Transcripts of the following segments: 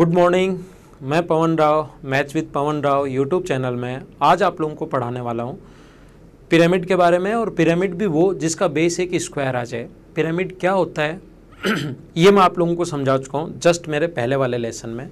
good morning मैं Pawan Rao math with Pawan Rao YouTube channel में आज आप लोगों को पढ़ाने वाला हूँ पिरामिड के बारे में और पिरामिड भी वो जिसका बेस एक स्क्वायर आ जाए पिरामिड क्या होता है ये मैं आप लोगों को समझा चुका हूँ जस्ट मेरे पहले वाले लेसन में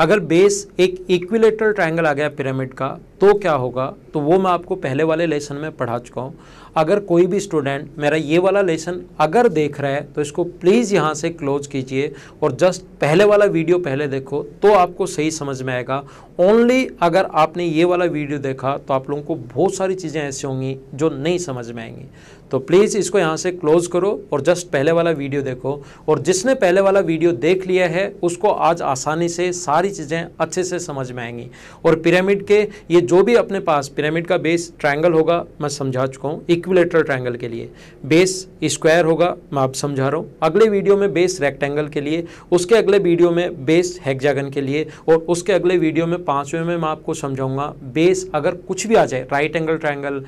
अगर बेस एक इक्विलेटरल ट्रायंगल आ गया पिरामिड का तो क्या होगा तो वो मैं आपको पहले वाले लेसन में पढ़ा चुका हूँ अगर कोई भी स्टूडेंट मेरा ये वाला लेसन अगर देख रहा है तो इसको प्लीज़ यहाँ से क्लोज कीजिए और जस्ट पहले वाला वीडियो पहले देखो तो आपको सही समझ में आएगा ओनली अगर आपने ये वाला वीडियो देखा तो आप लोगों को बहुत सारी चीज़ें ऐसी होंगी जो नहीं समझ में आएंगी तो प्लीज़ इसको यहाँ से क्लोज करो और जस्ट पहले वाला वीडियो देखो और जिसने पहले वाला वीडियो देख लिया है उसको आज आसानी से सारी चीज़ें अच्छे से समझ में आएंगी और पिरामिड के ये जो भी अपने पास पिरामिड का बेस ट्रायंगल होगा मैं समझा चुका हूँ इक्विलेटरल ट्रायंगल के लिए बेस स्क्वायर होगा मैं आप समझा रहा हूँ अगले वीडियो में बेस रेक्टेंगल के लिए उसके अगले वीडियो में बेस हेक्जागन के लिए और उसके अगले वीडियो में पाँचवें में मैं आपको समझाऊंगा बेस अगर कुछ भी आ जाए right angle triangle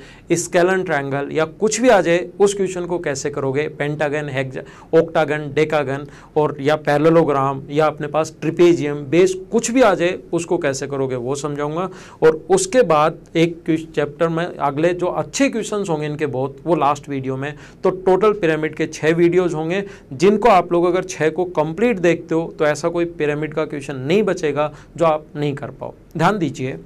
scalene triangle या कुछ भी आ जाए उस क्वेश्चन को कैसे करोगे पेंटागन हेक्जा ओक्टागन डेकागन और या पैरलोग्राम या अपने पास ट्रिपेजियम बेस कुछ भी आ जाए उसको कैसे करोगे वो समझाऊंगा और उसके बाद एक चैप्टर में अगले जो अच्छे क्वेश्चन होंगे इनके के बहुत वो लास्ट वीडियो में तो टोटल पिरामिड के छः वीडियोज़ होंगे जिनको आप लोग अगर छः को कंप्लीट देखते हो तो ऐसा कोई पिरामिड का क्वेश्चन नहीं बचेगा जो आप नहीं कर पाओ ध्यान दीजिए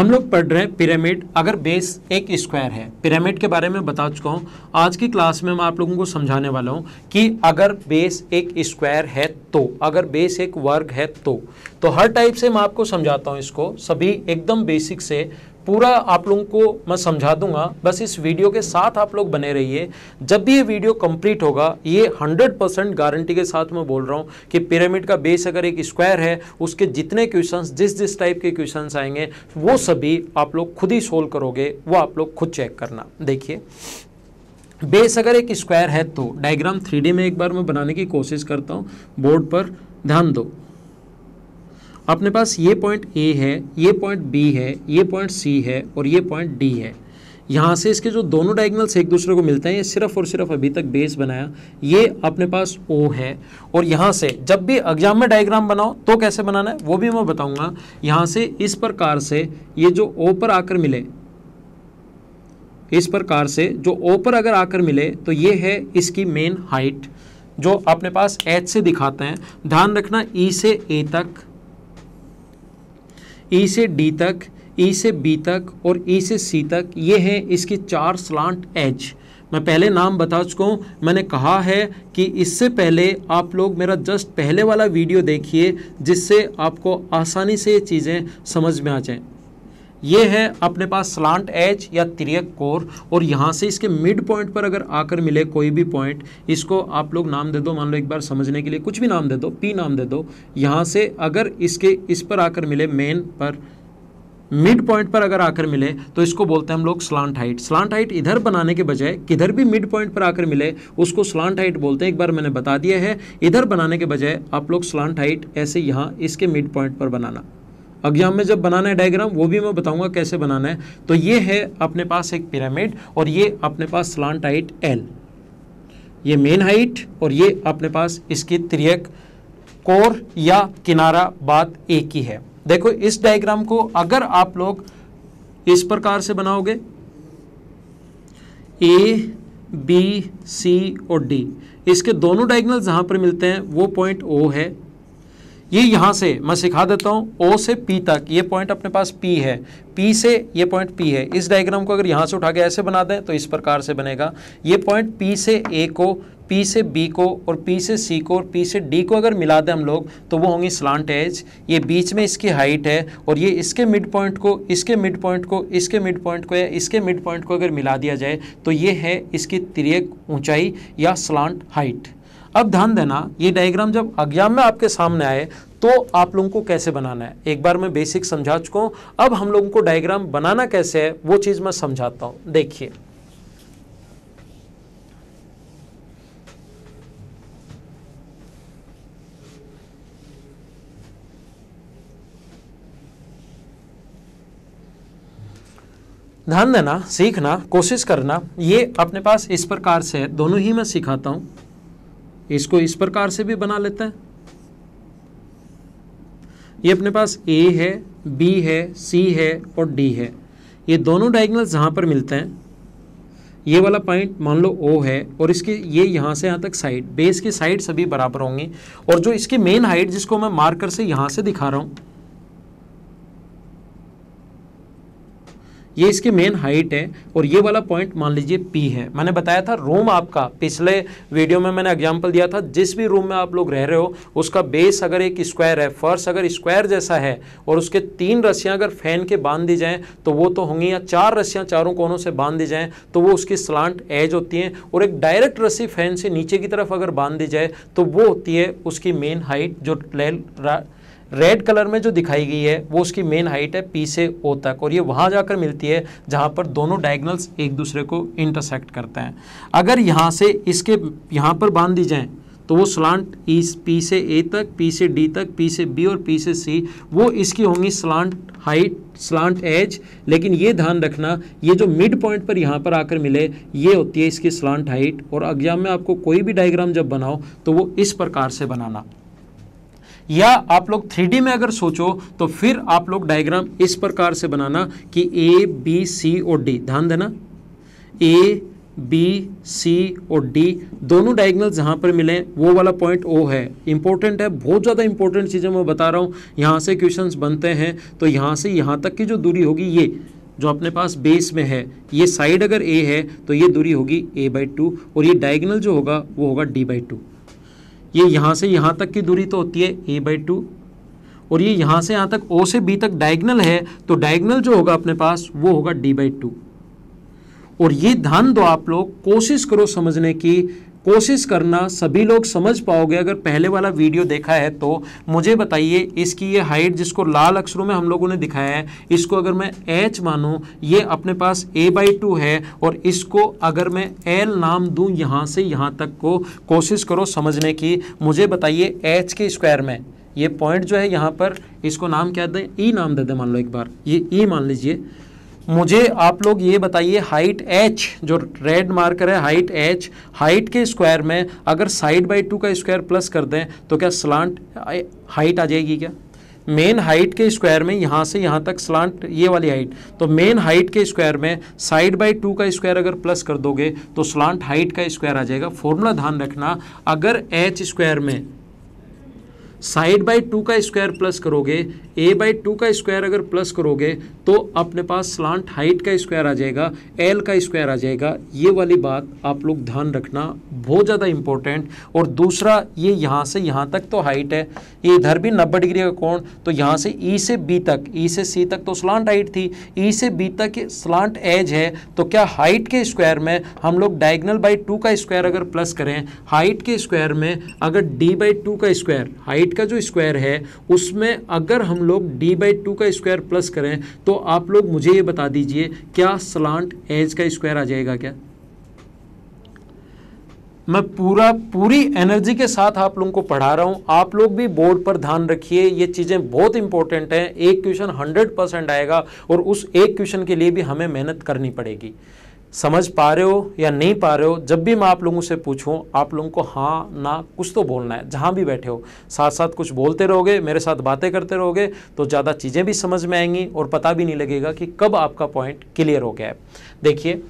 हम लोग पढ़ रहे हैं पिरामिड अगर बेस एक स्क्वायर है पिरामिड के बारे में बता चुका हूँ आज की क्लास में मैं आप लोगों को समझाने वाला हूँ कि अगर बेस एक स्क्वायर है तो अगर बेस एक वर्ग है तो तो हर टाइप से मैं आपको समझाता हूँ इसको सभी एकदम बेसिक से पूरा आप लोगों को मैं समझा दूंगा बस इस वीडियो के साथ आप लोग बने रहिए जब भी ये वीडियो कंप्लीट होगा ये 100 परसेंट गारंटी के साथ मैं बोल रहा हूँ कि पिरामिड का बेस अगर एक स्क्वायर है उसके जितने क्वेश्चंस जिस जिस टाइप के क्वेश्चंस आएंगे वो सभी आप लोग खुद ही सोल्व करोगे वो आप लोग खुद चेक करना देखिए बेस अगर एक स्क्वायर है तो डायग्राम थ्री में एक बार मैं बनाने की कोशिश करता हूँ बोर्ड पर ध्यान दो अपने पास ये पॉइंट ए है ये पॉइंट बी है ये पॉइंट सी है और ये पॉइंट डी है यहाँ से इसके जो दोनों डायगनल्स एक दूसरे को मिलते हैं ये सिर्फ और सिर्फ अभी तक बेस बनाया ये अपने पास ओ है और यहाँ से जब भी एग्जाम में डायग्राम बनाओ तो कैसे बनाना है वो भी मैं बताऊंगा यहाँ से इस प्रकार से ये जो ओ पर आकर मिले इस प्रकार से जो ओ पर अगर आकर मिले तो ये है इसकी मेन हाइट जो अपने पास एच से दिखाते हैं ध्यान रखना ई e से ए तक ई से डी तक ई से बी तक और ई से सी तक ये है इसके चार स्लांट एज मैं पहले नाम बता चुका हूँ मैंने कहा है कि इससे पहले आप लोग मेरा जस्ट पहले वाला वीडियो देखिए जिससे आपको आसानी से ये चीज़ें समझ में आ जाएँ ये है अपने पास स्लांट एच या त्रियक कोर और यहाँ से इसके मिड पॉइंट पर अगर आकर मिले कोई भी पॉइंट इसको आप लोग नाम दे दो मान लो एक बार समझने के लिए कुछ भी नाम दे दो पी नाम दे दो यहाँ से अगर इसके इस पर आकर मिले मेन पर मिड पॉइंट पर अगर आकर मिले तो इसको बोलते हैं हम लोग स्लांट हाइट स्लांट हाइट इधर बनाने के बजाय किधर भी मिड पॉइंट पर आकर मिले उसको स्लांट हाइट बोलते हैं एक बार मैंने बता दिया है इधर बनाने के बजाय आप लोग स्लांट हाइट ऐसे यहाँ इसके मिड पॉइंट पर बनाना एग्जाम में जब बनाना है डायग्राम वो भी मैं बताऊंगा कैसे बनाना है तो ये है अपने पास एक पिरामिड और ये अपने पास स्लांट हाइट एल ये मेन हाइट और ये अपने पास इसकी त्रियक कोर या किनारा बात एक ही है देखो इस डायग्राम को अगर आप लोग इस प्रकार से बनाओगे ए बी सी और डी इसके दोनों डायगनल जहां पर मिलते हैं वो पॉइंट ओ है ये यहाँ से मैं सिखा देता हूँ ओ से पी तक ये पॉइंट अपने पास पी है पी से ये पॉइंट पी है इस डायग्राम को अगर यहाँ से उठा के ऐसे बना दें तो इस प्रकार से बनेगा ये पॉइंट पी से ए को पी से बी को और पी से सी को और पी से डी को अगर मिला दें हम लोग तो वो होंगी स्लांट एज ये बीच में इसकी हाइट है और ये इसके मिड पॉइंट को इसके मिड पॉइंट को इसके मिड पॉइंट को या इसके मिड पॉइंट को अगर मिला दिया जाए तो ये है इसकी त्रियक ऊंचाई या स्लांट हाइट अब ध्यान देना ये डायग्राम जब एग्जाम में आपके सामने आए तो आप लोगों को कैसे बनाना है एक बार मैं बेसिक समझा चुका हूँ अब हम लोगों को डायग्राम बनाना कैसे है वो चीज़ मैं समझाता हूँ देखिए ध्यान देना सीखना कोशिश करना ये अपने पास इस प्रकार से है दोनों ही मैं सिखाता हूँ इसको इस प्रकार से भी बना लेते हैं ये अपने पास ए है बी है सी है और डी है ये दोनों डायगनल जहां पर मिलते हैं ये वाला पॉइंट मान लो ओ है और इसके ये यहाँ से यहाँ तक साइड बेस की साइड सभी बराबर होंगी और जो इसकी मेन हाइट जिसको मैं मार्कर से यहां से दिखा रहा हूँ ये इसकी मेन हाइट है और ये वाला पॉइंट मान लीजिए पी है मैंने बताया था रूम आपका पिछले वीडियो में मैंने एग्जाम्पल दिया था जिस भी रूम में आप लोग रह रहे हो उसका बेस अगर एक स्क्वायर है फर्श अगर स्क्वायर जैसा है और उसके तीन रस्सियाँ अगर फैन के बांध दी जाएँ तो वो तो होंगी या चार रस्सियाँ चारों कोनों से बांध दी जाएँ तो वो उसकी स्लांट एज होती हैं और एक डायरेक्ट रस्सी फैन से नीचे की तरफ अगर बांध दी जाए तो वो होती है उसकी मेन हाइट जो रेड कलर में जो दिखाई गई है वो उसकी मेन हाइट है पी से ओ तक और ये वहाँ जाकर मिलती है जहाँ पर दोनों डायगनल्स एक दूसरे को इंटरसेक्ट करते हैं अगर यहाँ से इसके यहाँ पर बांध दी जाएँ तो वो स्लांट इस पी से ए तक पी से डी तक पी से बी और पी से सी वो इसकी होंगी स्लांट हाइट स्लांट एज लेकिन ये ध्यान रखना ये जो मिड पॉइंट पर यहाँ पर आकर मिले ये होती है इसकी स्लांट हाइट और एग्जाम में आपको कोई भी डायग्राम जब बनाओ तो वो इस प्रकार से बनाना या आप लोग थ्री में अगर सोचो तो फिर आप लोग डायग्राम इस प्रकार से बनाना कि ए बी सी और डी ध्यान देना ए बी सी और डी दोनों डायगनल जहाँ पर मिले वो वाला पॉइंट ओ है इंपॉर्टेंट है बहुत ज़्यादा इंपॉर्टेंट चीज़ें मैं बता रहा हूँ यहाँ से क्वेश्चंस बनते हैं तो यहाँ से यहाँ तक की जो दूरी होगी ये जो अपने पास बेस में है ये साइड अगर ए है तो ये दूरी होगी ए बाई टू और ये डायगनल जो होगा वो होगा डी बाई टू ये यहाँ से यहाँ तक की दूरी तो होती है ए बाई टू और ये यहाँ से यहाँ तक ओ से बी तक डायगनल है तो डायगनल जो होगा अपने पास वो होगा डी बाई टू और ये ध्यान दो आप लोग कोशिश करो समझने की कोशिश करना सभी लोग समझ पाओगे अगर पहले वाला वीडियो देखा है तो मुझे बताइए इसकी ये हाइट जिसको लाल अक्षरों में हम लोगों ने दिखाया है इसको अगर मैं एच मानूं ये अपने पास ए बाई टू है और इसको अगर मैं एल नाम दूं यहाँ से यहाँ तक को कोशिश करो समझने की मुझे बताइए एच के स्क्वायर में ये पॉइंट जो है यहाँ पर इसको नाम क्या दें ई e नाम दे दें मान लो एक बार ये ई e मान लीजिए मुझे आप लोग ये बताइए हाइट एच जो रेड मार्कर है हाइट एच हाइट के स्क्वायर में अगर साइड बाई टू का स्क्वायर प्लस कर दें तो क्या स्लांट हाइट आ जाएगी क्या मेन हाइट के स्क्वायर में यहाँ से यहाँ तक स्लांट ये वाली हाइट तो मेन हाइट के स्क्वायर में साइड बाई टू का स्क्वायर अगर प्लस कर दोगे तो स्लांट हाइट का स्क्वायर आ जाएगा फॉर्मूला ध्यान रखना अगर एच स्क्वायर में साइड बाई टू का स्क्वायर प्लस करोगे ए बाई टू का स्क्वायर अगर प्लस करोगे तो अपने पास स्लांट हाइट का स्क्वायर आ जाएगा एल का स्क्वायर आ जाएगा ये वाली बात आप लोग ध्यान रखना बहुत ज़्यादा इंपॉर्टेंट और दूसरा ये यहाँ से यहाँ तक तो हाइट है ये इधर भी नब्बे डिग्री का कोण तो यहाँ से ई e से बी तक ई e से सी तक तो स्लांट हाइट थी ई e से बी तक स्लांट एज है तो क्या हाइट के स्क्वायर में हम लोग डायगनल बाई टू का स्क्वायर अगर प्लस करें हाइट के स्क्वायर में अगर डी बाई टू का स्क्वायर हाइट का जो स्क्वायर है उसमें अगर हम लोग डी बाई टू का स्क्वायर प्लस करें तो आप लोग मुझे ये बता दीजिए क्या स्लांट एज का स्क्वायर आ जाएगा क्या मैं पूरा पूरी एनर्जी के साथ आप लोगों को पढ़ा रहा हूं आप लोग भी बोर्ड पर ध्यान रखिए ये चीज़ें बहुत इंपॉर्टेंट हैं एक क्वेश्चन 100 परसेंट आएगा और उस एक क्वेश्चन के लिए भी हमें मेहनत करनी पड़ेगी समझ पा रहे हो या नहीं पा रहे हो जब भी मैं आप लोगों से पूछूं आप लोगों को हाँ ना कुछ तो बोलना है जहाँ भी बैठे हो साथ साथ कुछ बोलते रहोगे मेरे साथ बातें करते रहोगे तो ज़्यादा चीज़ें भी समझ में आएंगी और पता भी नहीं लगेगा कि कब आपका पॉइंट क्लियर हो गया है देखिए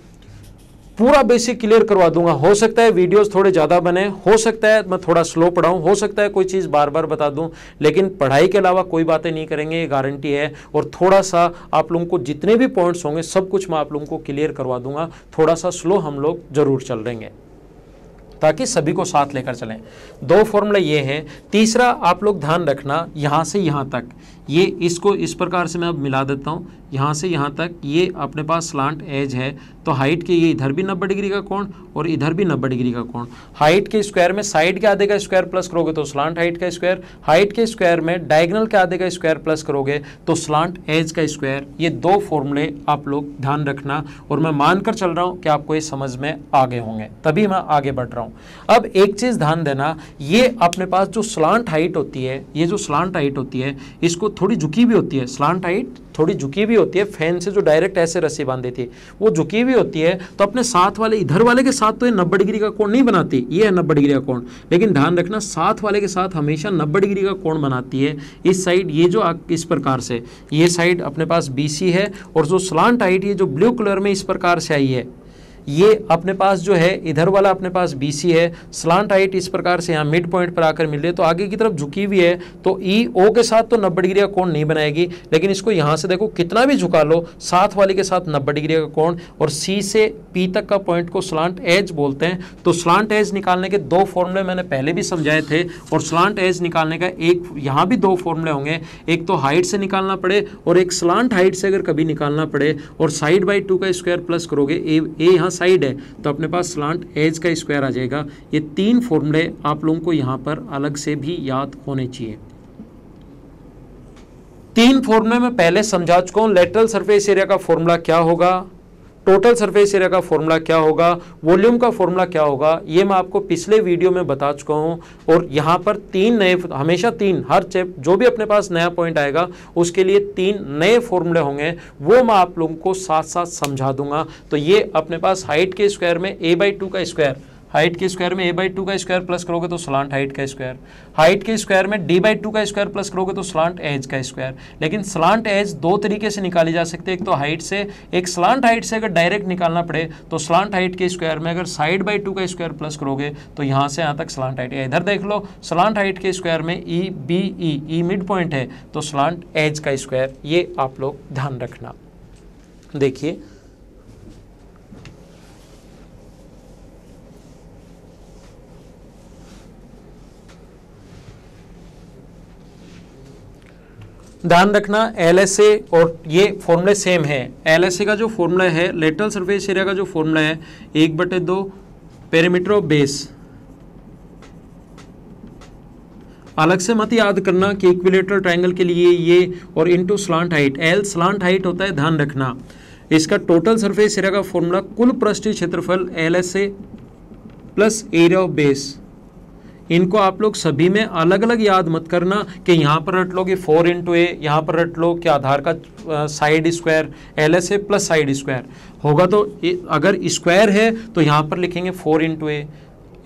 पूरा बेसिक क्लियर करवा दूंगा हो सकता है वीडियोस थोड़े ज़्यादा बने हो सकता है मैं थोड़ा स्लो पढ़ाऊँ हो सकता है कोई चीज़ बार बार बता दूँ लेकिन पढ़ाई के अलावा कोई बातें नहीं करेंगे ये गारंटी है और थोड़ा सा आप लोगों को जितने भी पॉइंट्स होंगे सब कुछ मैं आप लोगों को क्लियर करवा दूंगा थोड़ा सा स्लो हम लोग ज़रूर चल रहेंगे ताकि सभी को साथ लेकर चलें दो फॉर्मूला ये हैं तीसरा आप लोग ध्यान रखना यहाँ से यहाँ तक ये इसको इस प्रकार से मैं अब मिला देता हूँ यहाँ से यहाँ तक ये अपने पास स्लांट एज है तो हाइट के ये इधर भी नब्बे डिग्री का कोण और इधर भी नब्बे डिग्री का कोण हाइट के स्क्वायर में साइड के आधे का स्क्वायर प्लस करोगे तो स्लांट हाइट का स्क्वायर हाइट के स्क्वायर में डायगनल के आधे का स्क्वायर प्लस करोगे तो स्लांट एज का स्क्वायर ये दो फॉर्मूले आप लोग ध्यान रखना और मैं मानकर चल रहा हूँ कि आपको ये समझ में आगे होंगे तभी मैं आगे बढ़ रहा हूँ अब एक चीज़ ध्यान देना ये अपने पास जो स्लांट हाइट होती है ये जो स्लांट हाइट होती है इसको थोड़ी झुकी भी होती है स्लांट हाइट थोड़ी झुकी भी होती है फैन से जो डायरेक्ट ऐसे रस्सी बांध देती है वो झुकी भी होती है तो अपने साथ वाले इधर वाले के साथ तो ये नब्बे डिग्री का कोण नहीं बनाती ये है नब्बे डिग्री का कोण लेकिन ध्यान रखना साथ वाले के साथ हमेशा नब्बे डिग्री का कोण बनाती है इस साइड ये जो इस प्रकार से ये साइड अपने पास बी है और जो स्लांट हाइट ये जो ब्लू कलर में इस प्रकार से आई है ये अपने पास जो है इधर वाला अपने पास बी सी है स्लांट हाइट इस प्रकार से यहाँ मिड पॉइंट पर आकर मिल रही है तो आगे की तरफ झुकी हुई है तो ई e ओ के साथ तो नब्बे डिग्री का कोण नहीं बनाएगी लेकिन इसको यहाँ से देखो कितना भी झुका लो साथ वाले के साथ नब्बे डिग्री का कोण और सी से पी तक का पॉइंट को स्लांट एज बोलते हैं तो स्लांट एज निकालने के दो फॉर्मूले मैंने पहले भी समझाए थे और स्लांट एज निकालने का एक यहाँ भी दो फॉर्मूले होंगे एक तो हाइट से निकालना पड़े और एक स्लांट हाइट से अगर कभी निकालना पड़े और साइड बाई टू का स्क्वायर प्लस करोगे ए यहाँ यहाँ साइड है तो अपने पास स्लांट एज का स्क्वायर आ जाएगा ये तीन फॉर्मूले आप लोगों को यहाँ पर अलग से भी याद होने चाहिए तीन फॉर्मूले में पहले समझा चुका हूँ लेटरल सरफेस एरिया का फॉर्मूला क्या होगा टोटल सरफेस एरिया का फॉर्मूला क्या होगा वॉल्यूम का फॉर्मूला क्या होगा ये मैं आपको पिछले वीडियो में बता चुका हूँ और यहाँ पर तीन नए हमेशा तीन हर चैप जो भी अपने पास नया पॉइंट आएगा उसके लिए तीन नए फॉर्मूले होंगे वो मैं आप लोगों को साथ साथ समझा दूंगा तो ये अपने पास हाइट के स्क्वायर में ए बाई टू का स्क्वायर हाइट के स्क्वायर में ए बाई टू का स्क्वायर प्लस करोगे तो स्लांट हाइट का स्क्वायर हाइट के स्क्वायर में डी बाई टू का स्क्वायर प्लस करोगे तो स्लांट एज का स्क्वायर लेकिन स्लांट एज दो तरीके से निकाली जा सकती है एक तो हाइट से एक स्लांट हाइट से अगर डायरेक्ट निकालना पड़े तो स्लांट हाइट के स्क्वायर में अगर साइड बाई टू का स्क्वायर प्लस करोगे तो यहाँ से यहाँ तक स्लांट हाइट इधर देख लो स्लांट हाइट के स्क्वायर में E B E E mid point है तो स्लांट एज का स्क्वायर ये आप लोग ध्यान रखना देखिए ध्यान रखना एल और ये फॉर्मूले सेम है एल का जो फॉर्मूला है लेटरल सरफेस एरिया का जो फॉर्मूला है एक बटे दो पेरीमीटर ऑफ बेस अलग से मत याद करना कि इक्विलेटरल ट्रायंगल के लिए ये और into slant height L slant height होता है ध्यान रखना इसका टोटल सरफेस एरिया का फॉर्मूला कुल पृष्ठीय क्षेत्रफल L S A plus area of base इनको आप लोग सभी में अलग अलग याद मत करना कि यहाँ पर रट लो कि फोर इंटू ए यहाँ पर रट लो कि आधार का side square L S A plus side square होगा तो अगर स्क्वायर है तो यहाँ पर लिखेंगे four into A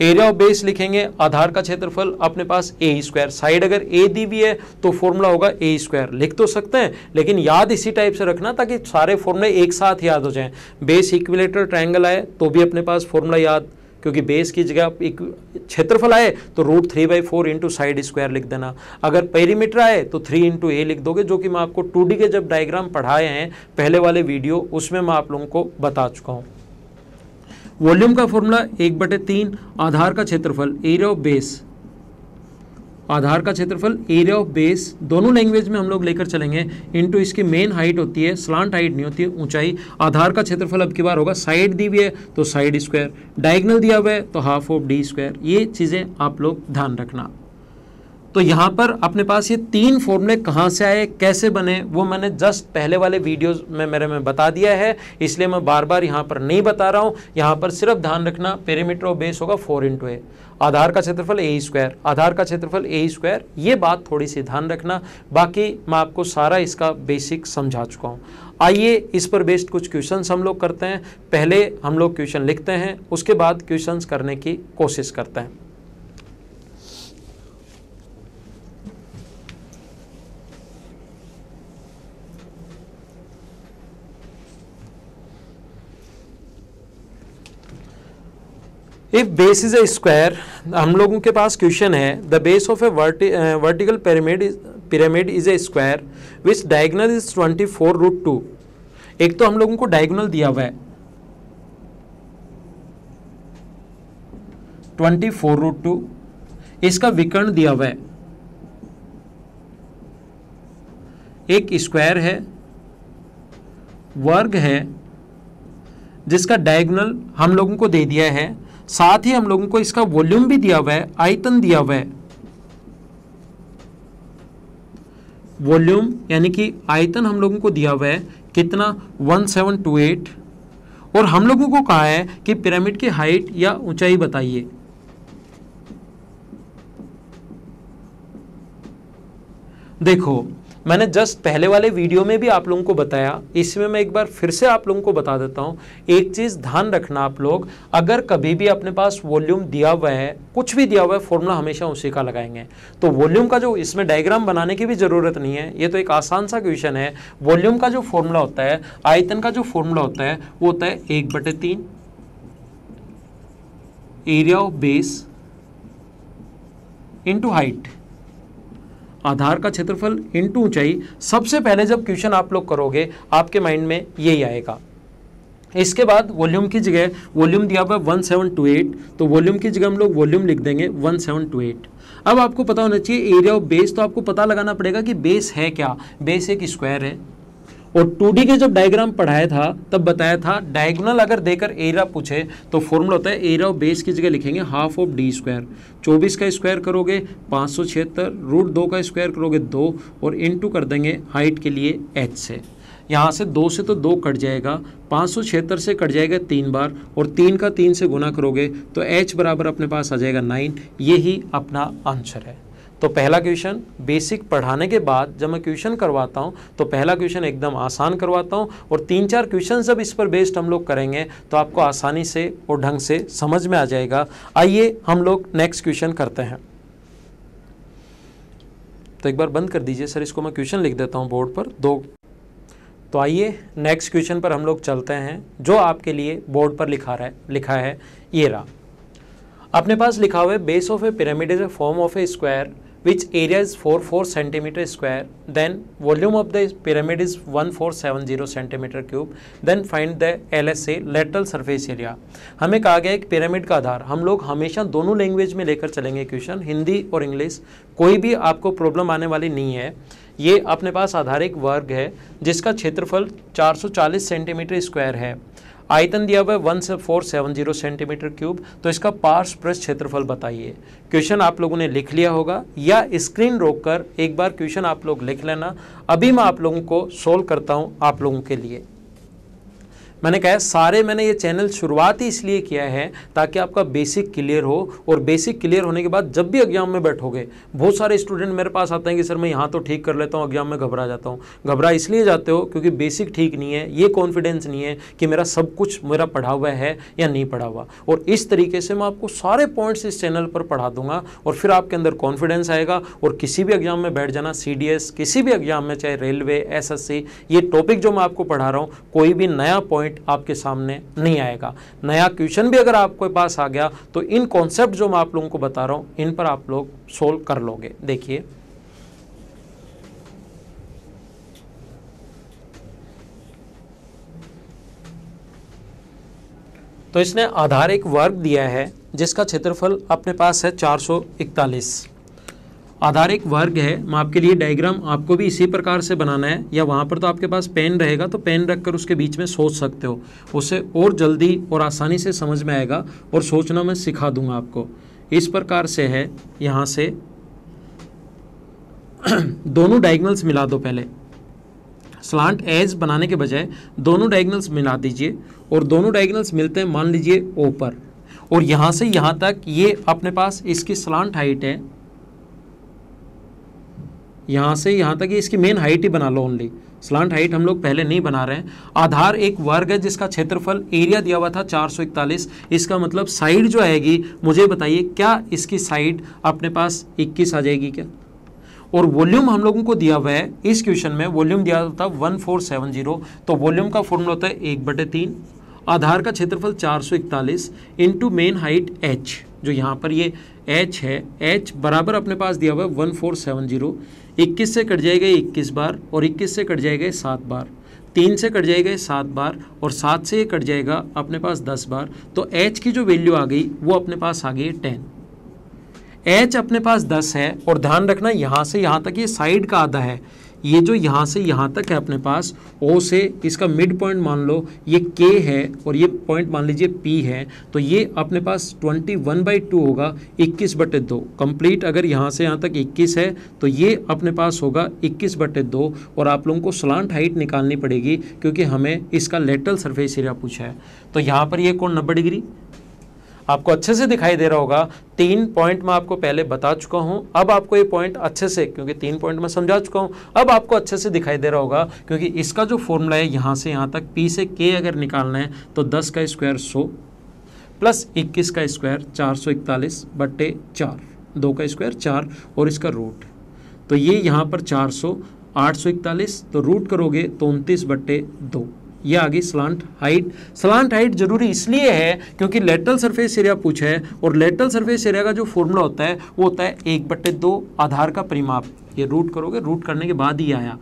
area of base लिखेंगे आधार का क्षेत्रफल अपने पास ए स्क्वायर साइड अगर ए दी भी है तो फॉर्मूला होगा ए स्क्वायर लिख तो सकते हैं लेकिन याद इसी टाइप से रखना ताकि सारे फॉर्मूले एक साथ याद हो जाएं बेस इक्विलेटर ट्रायंगल आए तो भी अपने पास फॉर्मूला याद क्योंकि बेस की जगह एक क्षेत्रफल आए तो root three by four into side square लिख देना अगर पेरीमीटर आए तो थ्री इंटू ए लिख दोगे जो कि मैं आपको टू के जब डायग्राम पढ़ाए हैं पहले वाले वीडियो उसमें मैं आप लोगों को बता चुका हूँ वॉल्यूम का फॉर्मूला एक बटे तीन आधार का क्षेत्रफल एरिया ऑफ बेस आधार का क्षेत्रफल एरिया ऑफ बेस दोनों लैंग्वेज में हम लोग लेकर चलेंगे इनटू इसकी मेन हाइट होती है स्लांट हाइट नहीं होती है ऊंचाई आधार का क्षेत्रफल अब की बार होगा साइड दी हुई है तो साइड स्क्वायर डायगनल दिया हुआ है तो हाफ ऑफ डी स्क्वायर ये चीज़ें आप लोग ध्यान रखना तो यहाँ पर अपने पास ये तीन फॉर्मूले कहाँ से आए कैसे बने वो मैंने जस्ट पहले वाले वीडियोस में मेरे में बता दिया है इसलिए मैं बार बार यहाँ पर नहीं बता रहा हूँ यहाँ पर सिर्फ ध्यान रखना पेरीमीटर ऑफ बेस होगा फोर इंटू ए आधार का क्षेत्रफल ए स्क्वायर आधार का क्षेत्रफल ए स्क्वायर ये बात थोड़ी सी ध्यान रखना बाकी मैं आपको सारा इसका बेसिक समझा चुका हूँ आइए इस पर बेस्ड कुछ क्वेश्चन हम लोग करते हैं पहले हम लोग क्वेश्चन लिखते हैं उसके बाद क्वेश्चन करने की कोशिश करते हैं if base is a square हम लोगों के पास क्वेश्चन है the base of a vertical pyramid pyramid is a square which diagonal is twenty four root two एक तो हम लोगों को डायगनल दिया हुआ है ट्वेंटी फोर रूट टू इसका विकर्ण दिया हुआ है एक स्क्वायर है वर्ग है जिसका डायगनल हम लोगों को दे दिया है साथ ही हम लोगों को इसका वॉल्यूम भी दिया हुआ है आयतन दिया हुआ है वॉल्यूम यानी कि आयतन हम लोगों को दिया हुआ है कितना 1728 और हम लोगों को कहा है कि पिरामिड की हाइट या ऊंचाई बताइए देखो मैंने जस्ट पहले वाले वीडियो में भी आप लोगों को बताया इसमें मैं एक बार फिर से आप लोगों को बता देता हूँ एक चीज़ ध्यान रखना आप लोग अगर कभी भी अपने पास वॉल्यूम दिया हुआ है कुछ भी दिया हुआ है फॉर्मूला हमेशा उसी का लगाएंगे तो वॉल्यूम का जो इसमें डायग्राम बनाने की भी ज़रूरत नहीं है ये तो एक आसान सा क्वेश्चन है वॉल्यूम का जो फॉर्मूला होता है आयतन का जो फॉर्मूला होता है वो होता है एक बटे तीन area of base into height आधार का क्षेत्रफल इंटू ऊंचाई सबसे पहले जब क्वेश्चन आप लोग करोगे आपके माइंड में यही आएगा इसके बाद वॉल्यूम की जगह वॉल्यूम दिया हुआ वन सेवन टू एट तो वॉल्यूम की जगह हम लोग वॉल्यूम लिख देंगे वन सेवन टू एट अब आपको पता होना चाहिए एरिया ऑफ बेस तो आपको पता लगाना पड़ेगा कि बेस है क्या बेस एक स्क्वायर है और टू के जब डायग्राम पढ़ाया था तब बताया था डायगोनल अगर देकर एरिया पूछे तो फॉर्मूला होता है एरिया ऑफ बेस की जगह लिखेंगे हाफ ऑफ डी स्क्वायर चौबीस का स्क्वायर करोगे पाँच सौ छिहत्तर रूट दो का स्क्वायर करोगे दो और टू कर देंगे हाइट के लिए एच से यहाँ से दो से तो दो कट जाएगा पाँच सौ छिहत्तर से कट जाएगा तीन बार और तीन का तीन से गुना करोगे तो एच बराबर अपने पास आ जाएगा नाइन यही अपना आंसर है तो पहला क्वेश्चन बेसिक पढ़ाने के बाद जब मैं क्वेश्चन करवाता हूँ तो पहला क्वेश्चन एकदम आसान करवाता हूँ और तीन चार क्वेश्चन जब इस पर बेस्ड हम लोग करेंगे तो आपको आसानी से और ढंग से समझ में आ जाएगा आइए हम लोग नेक्स्ट क्वेश्चन करते हैं तो एक बार बंद कर दीजिए सर इसको मैं क्वेश्चन लिख देता हूँ बोर्ड पर दो तो आइए नेक्स्ट क्वेश्चन पर हम लोग चलते हैं जो आपके लिए बोर्ड पर लिखा रहा है लिखा है ये रहा अपने पास लिखा हुआ है base of a pyramid is a form of a square which area is four four centimetre square then volume of the pyramid is one four seven zero centimetre cube centimeter find the L S A lateral surface area हमें कहा गया एक pyramid का आधार हम लोग हमेशा दोनों language में लेकर चलेंगे क्वेश्चन हिंदी और इंग्लिश कोई भी आपको प्रॉब्लम आने वाली नहीं है ये अपने पास आधारिक वर्ग है जिसका क्षेत्रफल चार सौ चालीस सेंटीमीटर स्क्वायर है आयतन दिया हुआ है वन से four seven zero centimetre cube तो इसका पार्स प्रश क्षेत्रफल बताइए क्वेश्चन आप लोगों ने लिख लिया होगा या स्क्रीन रोककर एक बार क्वेश्चन आप लोग लिख लेना अभी मैं आप लोगों को सोल्व करता हूँ आप लोगों के लिए मैंने कहा सारे मैंने ये चैनल शुरुआत ही इसलिए किया है ताकि आपका बेसिक क्लियर हो और बेसिक क्लियर होने के बाद जब भी एग्जाम में बैठोगे बहुत सारे स्टूडेंट मेरे पास आते हैं कि सर मैं यहाँ तो ठीक कर लेता हूँ एग्जाम में घबरा जाता हूँ घबरा इसलिए जाते हो क्योंकि बेसिक ठीक नहीं है ये कॉन्फिडेंस नहीं है कि मेरा सब कुछ मेरा पढ़ा हुआ है या नहीं पढ़ा हुआ और इस तरीके से मैं आपको सारे पॉइंट्स इस चैनल पर पढ़ा दूंगा और फिर आपके अंदर कॉन्फिडेंस आएगा और किसी भी एग्जाम में बैठ जाना सी किसी भी एग्जाम में चाहे रेलवे एस ये टॉपिक जो मैं आपको पढ़ा रहा हूँ कोई भी नया पॉइंट डेट आपके सामने नहीं आएगा नया क्वेश्चन भी अगर आपके पास आ गया तो इन कॉन्सेप्ट जो मैं आप लोगों को बता रहा हूं इन पर आप लोग सोल्व कर लोगे देखिए तो इसने आधार एक वर्ग दिया है जिसका क्षेत्रफल अपने पास है 441 आधार एक वर्ग है मैं आपके लिए डायग्राम आपको भी इसी प्रकार से बनाना है या वहाँ पर तो आपके पास पेन रहेगा तो पेन रख कर उसके बीच में सोच सकते हो उसे और जल्दी और आसानी से समझ में आएगा और सोचना मैं सिखा दूंगा आपको इस प्रकार से है यहाँ से दोनों डायगनल्स मिला दो पहले स्लांट एज बनाने के बजाय दोनों डायगनल्स मिला दीजिए और दोनों डायगनल्स मिलते हैं मान लीजिए ओपर और यहाँ से यहाँ तक ये अपने पास इसकी स्लांट हाइट है यहाँ से यहाँ तक इसकी मेन हाइट ही बना लो ओनली स्लांट हाइट हम लोग पहले नहीं बना रहे हैं आधार एक वर्ग है जिसका क्षेत्रफल एरिया दिया हुआ था 441 इसका मतलब साइड जो आएगी मुझे बताइए क्या इसकी साइड अपने पास 21 आ जाएगी क्या और वॉल्यूम हम लोगों को दिया हुआ है इस क्वेश्चन में वॉल्यूम दिया था वन फोर सेवन जीरो तो वॉल्यूम का फॉर्मूला होता है एक बटे तीन आधार का क्षेत्रफल चार सौ इकतालीस इंटू मेन हाइट एच जो यहाँ पर ये एच है एच बराबर अपने पास दिया हुआ है वन फोर सेवन जीरो इक्कीस से कट जाएगा इक्कीस बार और इक्कीस से कट जाएगा सात बार तीन से कट जाएगा सात बार और सात से ये कट जाएगा अपने पास दस बार तो एच की जो वैल्यू आ गई वो अपने पास आ गई टेन एच अपने पास दस है और ध्यान रखना यहाँ से यहाँ तक ये साइड का आधा है ये जो यहाँ से यहाँ तक है अपने पास ओ से इसका मिड पॉइंट मान लो ये के है और ये पॉइंट मान लीजिए पी है तो ये अपने पास ट्वेंटी वन बाई टू होगा इक्कीस बटे दो कम्प्लीट अगर यहाँ से यहाँ तक इक्कीस है तो ये अपने पास होगा इक्कीस बटे दो और आप लोगों को स्लांट हाइट निकालनी पड़ेगी क्योंकि हमें इसका लेटल सरफेस एरिया पूछा है तो यहाँ पर ये कौन नब्बे डिग्री आपको अच्छे से दिखाई दे रहा होगा तीन पॉइंट मैं आपको पहले बता चुका हूँ अब आपको ये पॉइंट अच्छे से क्योंकि तीन पॉइंट मैं समझा चुका हूँ अब आपको अच्छे से दिखाई दे रहा होगा क्योंकि इसका जो फॉर्मूला है यहाँ से यहाँ तक पी से के अगर निकालना है तो दस का स्क्वायर सौ प्लस इक्कीस का स्क्वायर चार सौ इकतालीस बट्टे चार दो का स्क्वायर चार और इसका रूट तो ये यहाँ पर चार सौ आठ सौ इकतालीस तो रूट करोगे तो उनतीस बट्टे दो ये आ गई स्लांट हाइट स्लांट हाइट जरूरी इसलिए है क्योंकि लेटरल सरफेस एरिया पूछा है और लेटरल सरफेस एरिया का जो फॉर्मूला होता है वो होता है एक बट्टे दो आधार का परिमाप ये रूट करोगे रूट करने के बाद ही आया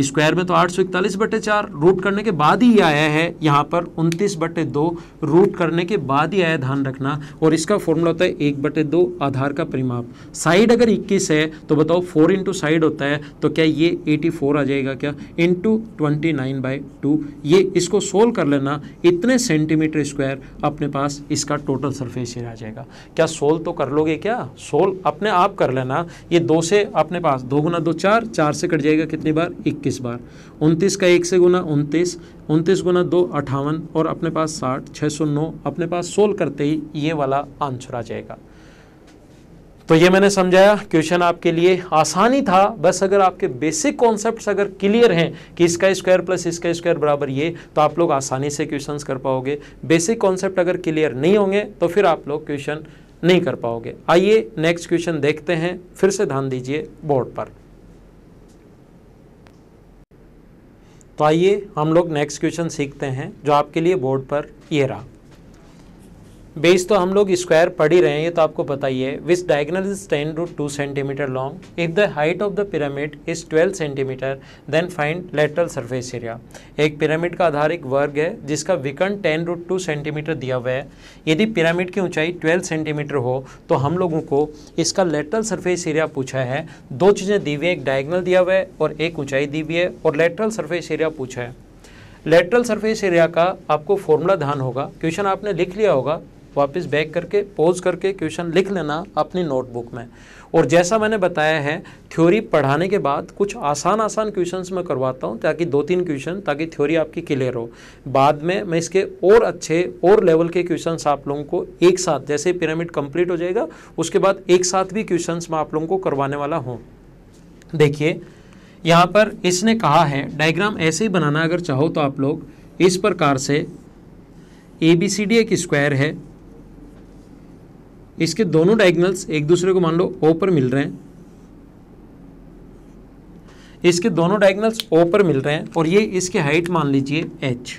स्क्वायर में तो आठ सौ इकतालीस बटे चार रूट करने के बाद ही आया है यहाँ पर उनतीस बटे दो रूट करने के बाद ही आया ध्यान रखना और इसका फॉर्मूला होता है एक बटे दो आधार का परिमाप साइड अगर इक्कीस है तो बताओ फोर इंटू साइड होता है तो क्या ये एटी फोर आ जाएगा क्या into twenty nine by two ये इसको सोल्व कर लेना इतने सेंटीमीटर स्क्वायर अपने पास इसका टोटल सरफेस आ जाएगा क्या सोल्व तो कर लोगे क्या सोल्व अपने आप कर लेना ये दो से अपने पास दो गुना दो चार चार से कट जाएगा कितनी बार इक्कीस बार उनतीस का एक से गुना उनतीस उनतीस गुना दो अठावन और अपने पास साठ छः सौ नौ अपने पास सोल्व करते ही ये वाला आंसर आ जाएगा तो ये मैंने समझाया क्वेश्चन आपके लिए आसानी था बस अगर आपके बेसिक कॉन्सेप्ट्स अगर क्लियर हैं कि इसका स्क्वायर प्लस इसका स्क्वायर बराबर ये तो आप लोग आसानी से क्वेश्चंस कर पाओगे बेसिक कॉन्सेप्ट अगर क्लियर नहीं होंगे तो फिर आप लोग क्वेश्चन नहीं कर पाओगे आइए नेक्स्ट क्वेश्चन देखते हैं फिर से ध्यान दीजिए बोर्ड पर तो आइए हम लोग नेक्स्ट क्वेश्चन सीखते हैं जो आपके लिए बोर्ड पर ये रहा बेस तो हम लोग स्क्वायर पढ़ ही रहे हैं ये तो आपको पता ही है diagonal is ten root two centimetre long if the height of the pyramid is twelve centimetre then find lateral surface area एक पिरामिड का आधार एक वर्ग है जिसका विकर्ण टेन रूट टू सेंटीमीटर दिया हुआ है यदि पिरामिड की ऊंचाई ट्वेल्व सेंटीमीटर हो तो हम लोगों को इसका लेटरल सरफेस एरिया पूछा है दो चीज़ें दी हुई एक डायगनल दिया हुआ है और एक ऊंचाई दी हुई है और लेटरल सरफेस एरिया पूछा है लेटरल सरफेस एरिया का आपको फॉर्मूला ध्यान होगा क्वेश्चन आपने लिख लिया होगा वापस बैक करके पोज करके क्वेश्चन लिख लेना अपनी नोटबुक में और जैसा मैंने बताया है थ्योरी पढ़ाने के बाद कुछ आसान आसान क्वेश्चंस मैं करवाता हूँ ताकि दो तीन क्वेश्चन ताकि थ्योरी आपकी क्लियर हो बाद में मैं इसके और अच्छे और लेवल के क्वेश्चंस आप लोगों को एक साथ जैसे पिरामिड कंप्लीट हो जाएगा उसके बाद एक साथ भी क्वेश्चंस मैं आप लोगों को करवाने वाला हूँ देखिए यहाँ पर इसने कहा है डायग्राम ऐसे ही बनाना अगर चाहो तो आप लोग इस प्रकार से ए बी सी डी एक स्क्वायर है इसके दोनों डायगनल्स एक दूसरे को मान लो ओ पर मिल रहे हैं इसके दोनों डायगनल्स ओ पर मिल रहे हैं और ये इसकी हाइट मान लीजिए एच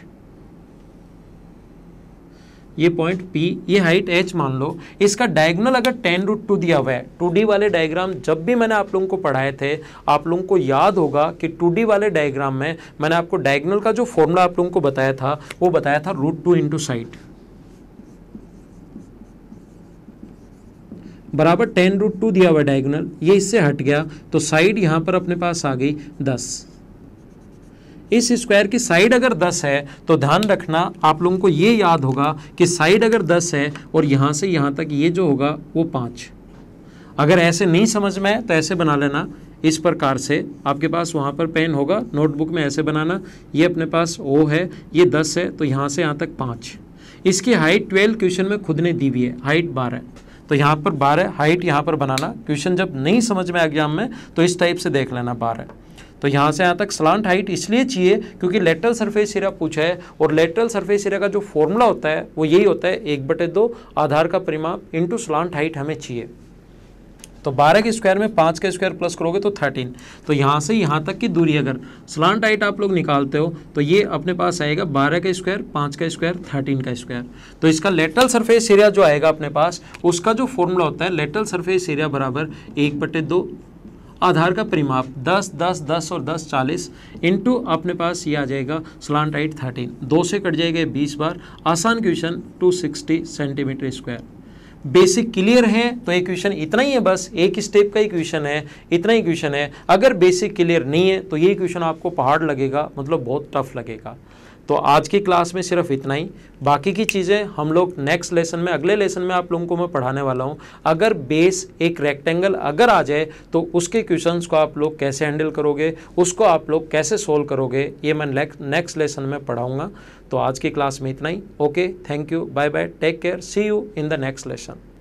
ये पॉइंट पी ये हाइट एच मान लो इसका डायगोनल अगर टेन रूट टू दिया हुआ है टू डी वाले डायग्राम जब भी मैंने आप लोगों को पढ़ाए थे आप लोगों को याद होगा कि टू डी वाले डायग्राम में मैंने आपको डायगोनल का जो फॉर्मूला आप लोगों को बताया था वो बताया था रूट टू इंटू साइट बराबर टेन रूट टू दिया हुआ डायगोनल ये इससे हट गया तो साइड यहाँ पर अपने पास आ गई दस इस स्क्वायर की साइड अगर दस है तो ध्यान रखना आप लोगों को ये याद होगा कि साइड अगर दस है और यहाँ से यहाँ तक ये जो होगा वो पाँच अगर ऐसे नहीं समझ में आए तो ऐसे बना लेना इस प्रकार से आपके पास वहाँ पर पेन होगा नोटबुक में ऐसे बनाना ये अपने पास ओ है ये दस है तो यहाँ से यहाँ तक पाँच इसकी हाइट ट्वेल्व क्वेश्चन में खुद ने दी हुई है हाइट बारह तो यहाँ पर बारह हाइट यहाँ पर बनाना क्वेश्चन जब नहीं समझ में एग्जाम में तो इस टाइप से देख लेना बारह तो यहाँ से यहाँ तक स्लांट हाइट इसलिए चाहिए क्योंकि लेटरल सरफेस सिरा पूछा है और लेटरल सरफेस सिरा का जो फॉर्मूला होता है वो यही होता है एक बटे दो आधार का परिमाप इंटू स्लांट हाइट हमें चाहिए तो 12 के स्क्वायर में 5 का स्क्वायर प्लस करोगे तो 13 तो यहाँ से यहाँ तक की दूरी अगर स्लांट हाइट आप लोग निकालते हो तो ये अपने पास आएगा 12 का स्क्वायर 5 का स्क्वायर 13 का स्क्वायर तो इसका लेटरल सरफेस एरिया जो आएगा अपने पास उसका जो फॉर्मूला होता है लेटरल सरफेस एरिया बराबर एक बटे दो आधार का परिमाप 10, 10, 10 और 10, 40 इंटू अपने पास ये आ जाएगा स्लांट हाइट 13 दो से कट जाएगा 20 बार आसान question 260 centimetre square basic clear है तो एक क्वेश्चन इतना ही है बस एक स्टेप का ही क्वेश्चन है इतना ही क्वेश्चन है अगर बेसिक क्लियर नहीं है तो ये क्वेश्चन आपको पहाड़ लगेगा मतलब बहुत टफ लगेगा तो आज की क्लास में सिर्फ इतना ही बाकी की चीज़ें हम लोग नेक्स्ट लेसन में अगले लेसन में आप लोगों को मैं पढ़ाने वाला हूँ अगर बेस एक रेक्टेंगल अगर आ जाए तो उसके क्वेश्चंस को आप लोग कैसे हैंडल करोगे उसको आप लोग कैसे सोल्व करोगे ये मैं नेक्स्ट लेसन में पढ़ाऊँगा तो आज की क्लास में इतना ही okay thank you bye bye take care see you in the next lesson